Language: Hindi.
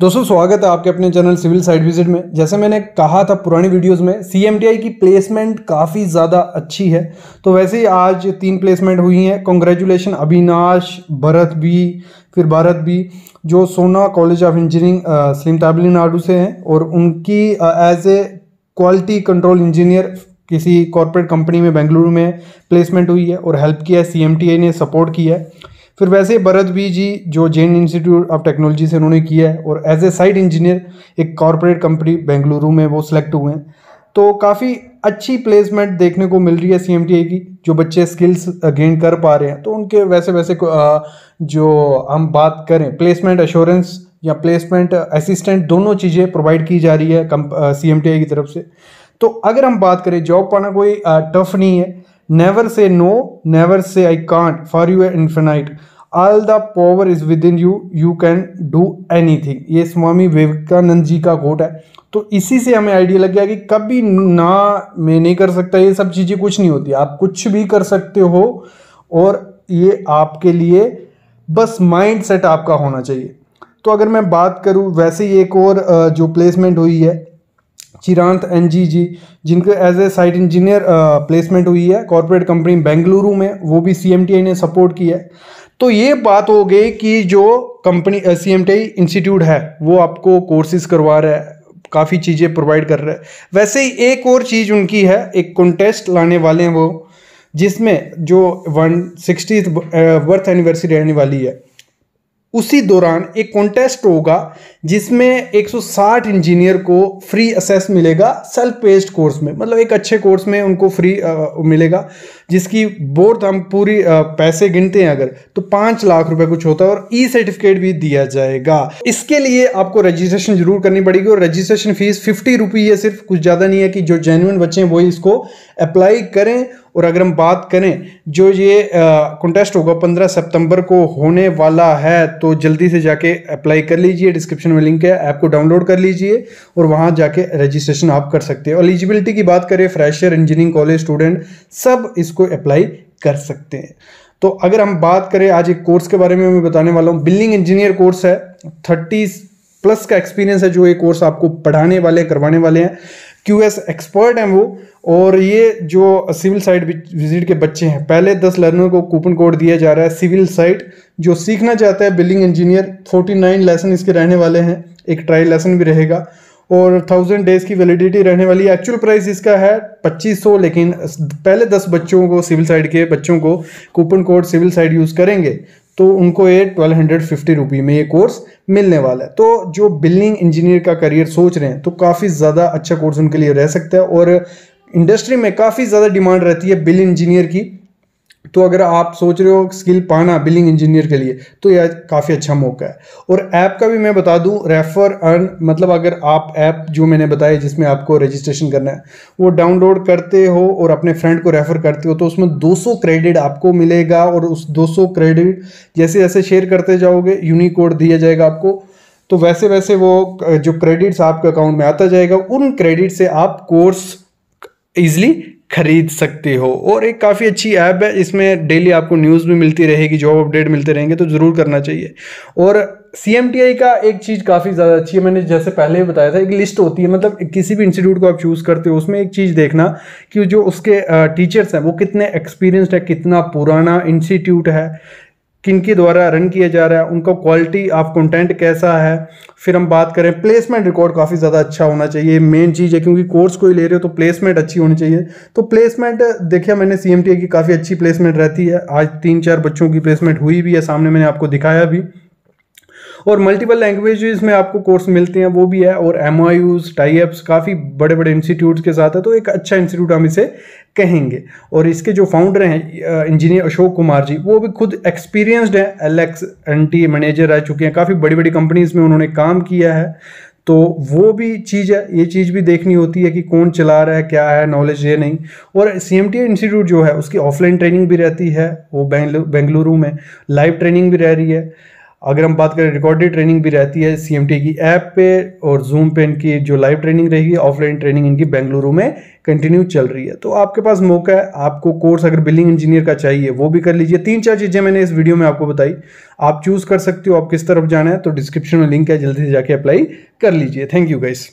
दोस्तों स्वागत है आपके अपने चैनल सिविल साइड विजिट में जैसे मैंने कहा था पुरानी वीडियोस में सी की प्लेसमेंट काफ़ी ज़्यादा अच्छी है तो वैसे ही आज तीन प्लेसमेंट हुई हैं कॉन्ग्रेचुलेशन अविनाश भरत भी फिर भारत भी जो सोना college of engineering slim Tamil Nadu से हैं और उनकी as a quality control engineer किसी कॉरपोरेट कंपनी में बेंगलुरु में प्लेसमेंट हुई है और हेल्प किया है सी ने सपोर्ट किया है फिर वैसे भरत बी जी जो जैन इंस्टीट्यूट ऑफ टेक्नोलॉजी से उन्होंने किया है और एज ए साइट इंजीनियर एक कॉरपोरेट कंपनी बेंगलुरु में वो सिलेक्ट हुए हैं तो काफ़ी अच्छी प्लेसमेंट देखने को मिल रही है सी की जो बच्चे स्किल्स गेन uh, कर पा रहे हैं तो उनके वैसे वैसे uh, जो हम बात करें प्लेसमेंट अश्योरेंस या प्लेसमेंट असिस्टेंट दोनों चीज़ें प्रोवाइड की जा रही है सी एम uh, की तरफ से तो अगर हम बात करें जॉब पाना कोई टफ नहीं है never say no never say I can't for for you all the power is within you you can do anything ये स्वामी विवेकानंद जी का कोट है तो इसी से हमें आइडिया लग गया कि कभी ना मैं नहीं कर सकता ये सब चीज़ें कुछ नहीं होती आप कुछ भी कर सकते हो और ये आपके लिए बस माइंड सेट आपका होना चाहिए तो अगर मैं बात करूँ वैसे ही एक और जो प्लेसमेंट हुई है चिरांत एन जी जी जिनके as a site engineer placement हुई है कॉरपोरेट कंपनी बेंगलुरु में वो भी सी ने सपोर्ट किया है तो ये बात हो गई कि जो कंपनी सी एम इंस्टीट्यूट है वो आपको कोर्सेज करवा रहा है काफ़ी चीज़ें प्रोवाइड कर रहा है वैसे ही एक और चीज़ उनकी है एक कॉन्टेस्ट लाने वाले हैं वो जिसमें जो वन सिक्सटी बर्थ एनिवर्सरी रहने वाली है उसी दौरान एक कॉन्टेस्ट होगा जिसमें 160 इंजीनियर को फ्री असेस मिलेगा सेल्फ पेस्ड कोर्स में मतलब एक अच्छे कोर्स में उनको फ्री आ, मिलेगा जिसकी बोर्ड तो हम पूरी पैसे गिनते हैं अगर तो पांच लाख रुपए कुछ होता है और ई सर्टिफिकेट भी दिया जाएगा इसके लिए आपको रजिस्ट्रेशन जरूर करनी पड़ेगी और रजिस्ट्रेशन फीस फिफ्टी रुपी है सिर्फ कुछ ज़्यादा नहीं है कि जो जेन्यून बच्चे हैं वही इसको अप्लाई करें और अगर हम बात करें जो ये कॉन्टेस्ट होगा 15 सितंबर को होने वाला है तो जल्दी से जाके अप्लाई कर लीजिए डिस्क्रिप्शन में लिंक है ऐप को डाउनलोड कर लीजिए और वहाँ जाके रजिस्ट्रेशन आप कर सकते हैं एलिजिबिलिटी की बात करें फ्रेशर इंजीनियरिंग कॉलेज स्टूडेंट सब इसको इसको अप्लाई कर सकते हैं तो अगर हम बात करें आज एक कोर्स के बारे में मैं बताने वाला हूँ बिल्डिंग इंजीनियर कोर्स है थर्टी प्लस का एक्सपीरियंस है जो ये कोर्स आपको पढ़ाने वाले हैं करवाने वाले हैं क्यू एस एक्सपर्ट हैं वो और ये जो सिविल साइट विजिट के बच्चे हैं पहले दस लर्नर को कूपन कोड दिया जा रहा है सिविल साइट जो सीखना चाहता है building engineer forty nine lesson इसके रहने वाले हैं एक ट्रायल लेसन भी रहेगा और थाउजेंड डेज की वैलिडिटी रहने वाली एक्चुअल प्राइस इसका है पच्चीस सौ लेकिन पहले दस बच्चों को सिविल साइड के बच्चों को coupon code civil side use करेंगे तो उनको ये ट्वेल्व हंड्रेड फिफ्टी रुपी में ये कोर्स मिलने वाला है तो जो बिल्डिंग इंजीनियर का करियर सोच रहे हैं तो काफ़ी ज़्यादा अच्छा कोर्स उनके लिए रह सकता है और इंडस्ट्री में काफ़ी ज़्यादा डिमांड रहती है बिल इंजीनियर की तो अगर आप सोच रहे हो स्किल पाना बिलिंग इंजीनियर के लिए तो यह काफ़ी अच्छा मौका है और ऐप का भी मैं बता दूं रेफर अर्न मतलब अगर आप ऐप जो मैंने बताया जिसमें आपको रजिस्ट्रेशन करना है वो डाउनलोड करते हो और अपने फ्रेंड को रेफ़र करते हो तो उसमें 200 क्रेडिट आपको मिलेगा और उस दो क्रेडिट जैसे जैसे शेयर करते जाओगे यूनिकोड दिया जाएगा आपको तो वैसे वैसे वो जो क्रेडिट्स आपके अकाउंट में आता जाएगा उन क्रेडिट से आप कोर्स ईजिली खरीद सकते हो और एक काफ़ी अच्छी ऐप है इसमें डेली आपको न्यूज़ भी मिलती रहेगी जॉब अपडेट मिलते रहेंगे तो ज़रूर करना चाहिए और सी का एक चीज़ काफ़ी ज़्यादा अच्छी है मैंने जैसे पहले ही बताया था एक लिस्ट होती है मतलब किसी भी इंस्टीट्यूट को आप चूज़ करते हो उसमें एक चीज़ देखना कि जो उसके टीचर्स हैं वो कितने एक्सपीरियंसड है कितना पुराना इंस्टीट्यूट है किन के द्वारा रन किया जा रहा है उनका क्वालिटी ऑफ कंटेंट कैसा है फिर हम बात करें प्लेसमेंट रिकॉर्ड काफ़ी ज़्यादा अच्छा होना चाहिए मेन चीज़ है क्योंकि कोर्स कोई ले रहे हो तो प्लेसमेंट अच्छी होनी चाहिए तो प्लेसमेंट देखिए मैंने सी की काफ़ी अच्छी प्लेसमेंट रहती है आज तीन चार बच्चों की प्लेसमेंट हुई भी है सामने मैंने आपको दिखाया भी और मल्टीपल लैंग्वेजेस में आपको कोर्स मिलते हैं वो भी है और एम आई यूज टाइप्स काफ़ी बड़े बड़े इंस्टीट्यूट के साथ है तो एक अच्छा इंस्टीट्यूट हम इसे कहेंगे और इसके जो फाउंडर हैं इंजीनियर अशोक कुमार जी वो भी खुद एक्सपीरियंस्ड हैं L X N T manager रह चुके हैं काफ़ी बड़ी बड़ी कंपनीज में उन्होंने काम किया है तो वो भी चीज़ है ये चीज़ भी देखनी होती है कि कौन चला रहा है क्या है नॉलेज ये नहीं और सी एम टी इंस्टीट्यूट जो है उसकी ऑफलाइन ट्रेनिंग भी रहती है वो बेंगलुरु में लाइव ट्रेनिंग भी रह रही है अगर हम बात करें रिकॉर्डेड ट्रेनिंग भी रहती है सी की ऐप पे और जूम पे इनकी जो लाइव ट्रेनिंग रहेगी ऑफलाइन ट्रेनिंग इनकी बेंगलुरु में कंटिन्यू चल रही है तो आपके पास मौका है आपको कोर्स अगर बिल्डिंग इंजीनियर का चाहिए वो भी कर लीजिए तीन चार चीज़ें मैंने इस वीडियो में आपको बताई आप चूज़ कर सकते हो आप किस तरफ जाना है तो डिस्क्रिप्शन में लिंक है जल्दी से जाके अप्लाई कर लीजिए थैंक यू गाइस